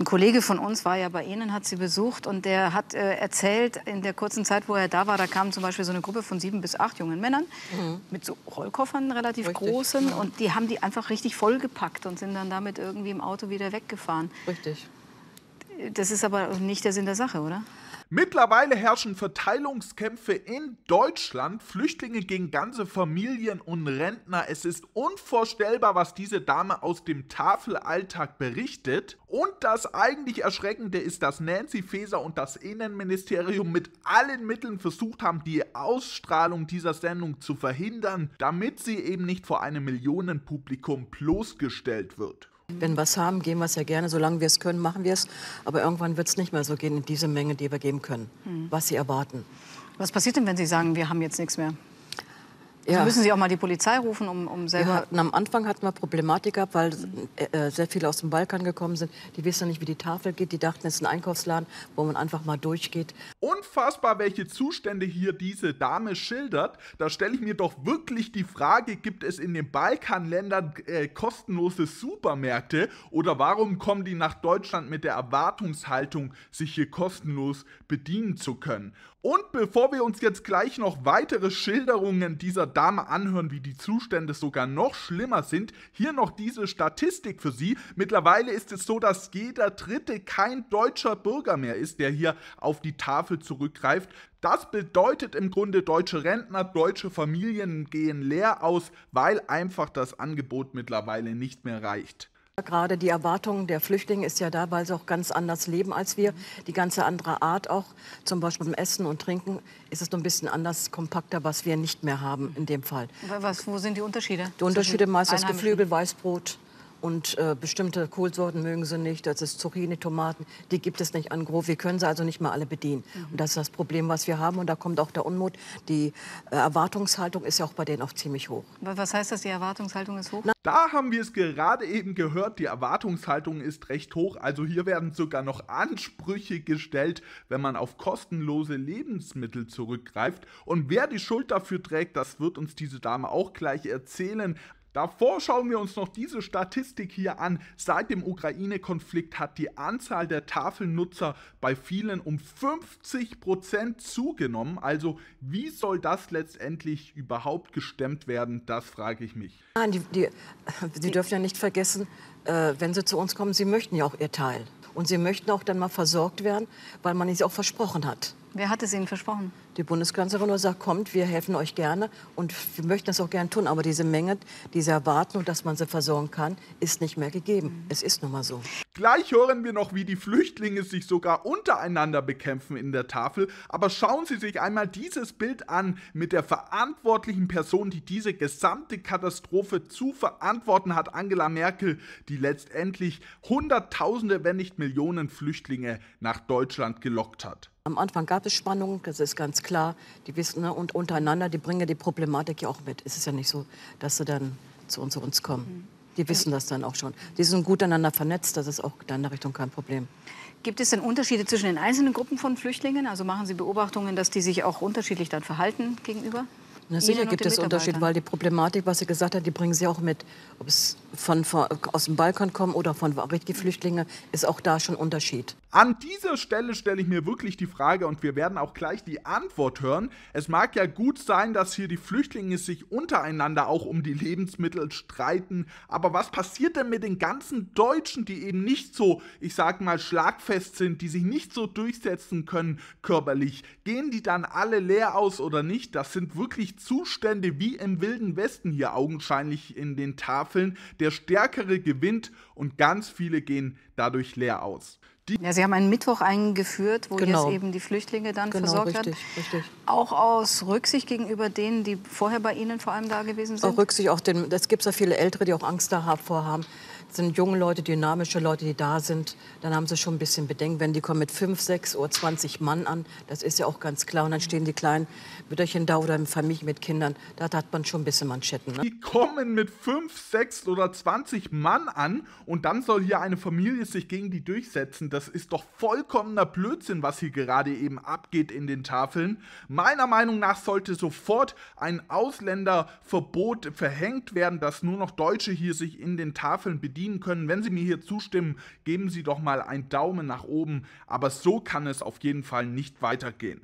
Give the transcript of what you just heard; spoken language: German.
Ein Kollege von uns war ja bei Ihnen, hat Sie besucht und der hat äh, erzählt, in der kurzen Zeit, wo er da war, da kam zum Beispiel so eine Gruppe von sieben bis acht jungen Männern mhm. mit so Rollkoffern relativ richtig, großen ja. Genau. und die haben die einfach richtig vollgepackt und sind dann damit irgendwie im Auto wieder weggefahren. Richtig. Das ist aber nicht der Sinn der Sache, oder? Mittlerweile herrschen Verteilungskämpfe in Deutschland, Flüchtlinge gegen ganze Familien und Rentner. Es ist unvorstellbar, was diese Dame aus dem Tafelalltag berichtet. Und das eigentlich Erschreckende ist, dass Nancy Faeser und das Innenministerium mit allen Mitteln versucht haben, die Ausstrahlung dieser Sendung zu verhindern, damit sie eben nicht vor einem Millionenpublikum bloßgestellt wird. Wenn wir es haben, geben wir es ja gerne. Solange wir es können, machen wir es. Aber irgendwann wird es nicht mehr so gehen in diese Menge, die wir geben können, hm. was sie erwarten. Was passiert denn, wenn Sie sagen, wir haben jetzt nichts mehr? Ja. müssen Sie auch mal die Polizei rufen, um, um selber... Hatten, am Anfang hatten wir Problematik gehabt, weil äh, äh, sehr viele aus dem Balkan gekommen sind. Die wissen nicht, wie die Tafel geht. Die dachten, es ist ein Einkaufsladen, wo man einfach mal durchgeht. Unfassbar, welche Zustände hier diese Dame schildert. Da stelle ich mir doch wirklich die Frage, gibt es in den Balkanländern äh, kostenlose Supermärkte? Oder warum kommen die nach Deutschland mit der Erwartungshaltung, sich hier kostenlos bedienen zu können? Und bevor wir uns jetzt gleich noch weitere Schilderungen dieser Dame da mal anhören, wie die Zustände sogar noch schlimmer sind, hier noch diese Statistik für Sie. Mittlerweile ist es so, dass jeder Dritte kein deutscher Bürger mehr ist, der hier auf die Tafel zurückgreift. Das bedeutet im Grunde, deutsche Rentner, deutsche Familien gehen leer aus, weil einfach das Angebot mittlerweile nicht mehr reicht. Gerade die Erwartung der Flüchtlinge ist ja da, weil sie auch ganz anders leben als wir. Die ganze andere Art auch, zum Beispiel beim Essen und Trinken, ist es noch ein bisschen anders, kompakter, was wir nicht mehr haben in dem Fall. Was, wo sind die Unterschiede? Die Unterschiede meist das Geflügel, Weißbrot, und äh, bestimmte Kohlsorten mögen sie nicht. Das ist Zucchini, Tomaten. Die gibt es nicht an Grof. Wir können sie also nicht mal alle bedienen. Mhm. Und das ist das Problem, was wir haben. Und da kommt auch der Unmut. Die äh, Erwartungshaltung ist ja auch bei denen auch ziemlich hoch. Was heißt das, die Erwartungshaltung ist hoch? Da haben wir es gerade eben gehört. Die Erwartungshaltung ist recht hoch. Also hier werden sogar noch Ansprüche gestellt, wenn man auf kostenlose Lebensmittel zurückgreift. Und wer die Schuld dafür trägt, das wird uns diese Dame auch gleich erzählen. Davor schauen wir uns noch diese Statistik hier an. Seit dem Ukraine-Konflikt hat die Anzahl der Tafelnutzer bei vielen um 50% Prozent zugenommen. Also wie soll das letztendlich überhaupt gestemmt werden, das frage ich mich. Nein, die, die, Sie dürfen ja nicht vergessen, äh, wenn Sie zu uns kommen, Sie möchten ja auch Ihr Teil. Und Sie möchten auch dann mal versorgt werden, weil man es auch versprochen hat. Wer hat es Ihnen versprochen? Die Bundeskanzlerin sagt, kommt, wir helfen euch gerne und wir möchten das auch gerne tun. Aber diese Menge, diese Erwartung, dass man sie versorgen kann, ist nicht mehr gegeben. Mhm. Es ist nun mal so. Gleich hören wir noch, wie die Flüchtlinge sich sogar untereinander bekämpfen in der Tafel. Aber schauen Sie sich einmal dieses Bild an mit der verantwortlichen Person, die diese gesamte Katastrophe zu verantworten hat, Angela Merkel, die letztendlich Hunderttausende, wenn nicht Millionen Flüchtlinge nach Deutschland gelockt hat. Am Anfang gab es Spannungen, das ist ganz klar. Die wissen, ne, und untereinander, die bringen die Problematik ja auch mit. Es ist ja nicht so, dass sie dann zu uns, zu uns kommen. Mhm. Die wissen das dann auch schon. Die sind gut miteinander vernetzt, das ist auch in der Richtung kein Problem. Gibt es denn Unterschiede zwischen den einzelnen Gruppen von Flüchtlingen? Also machen Sie Beobachtungen, dass die sich auch unterschiedlich dann verhalten gegenüber? Na, sicher gibt es Unterschiede, weil die Problematik, was Sie gesagt haben, die bringen Sie auch mit. Ob es von, von, aus dem Balkan kommen oder von richtigen Flüchtlingen, ist auch da schon Unterschied. An dieser Stelle stelle ich mir wirklich die Frage und wir werden auch gleich die Antwort hören. Es mag ja gut sein, dass hier die Flüchtlinge sich untereinander auch um die Lebensmittel streiten, aber was passiert denn mit den ganzen Deutschen, die eben nicht so, ich sag mal, schlagfest sind, die sich nicht so durchsetzen können körperlich? Gehen die dann alle leer aus oder nicht? Das sind wirklich Zustände wie im Wilden Westen hier augenscheinlich in den Tafeln, der Stärkere gewinnt und ganz viele gehen dadurch leer aus. Die ja, Sie haben einen Mittwoch eingeführt, wo genau. jetzt eben die Flüchtlinge dann genau, versorgt richtig, Richtig. Auch aus Rücksicht gegenüber denen, die vorher bei Ihnen vor allem da gewesen sind? Auch Rücksicht, auch den, es gibt ja viele Ältere, die auch Angst davor haben sind junge Leute, dynamische Leute, die da sind, dann haben sie schon ein bisschen Bedenken. Wenn die kommen mit 5, 6 oder 20 Mann an, das ist ja auch ganz klar. Und dann stehen die kleinen Mütterchen da oder in Familie mit Kindern. Da hat man schon ein bisschen Manschetten. Ne? Die kommen mit 5, 6 oder 20 Mann an und dann soll hier eine Familie sich gegen die durchsetzen. Das ist doch vollkommener Blödsinn, was hier gerade eben abgeht in den Tafeln. Meiner Meinung nach sollte sofort ein Ausländerverbot verhängt werden, dass nur noch Deutsche hier sich in den Tafeln bedienen dienen können. Wenn Sie mir hier zustimmen, geben Sie doch mal einen Daumen nach oben, aber so kann es auf jeden Fall nicht weitergehen.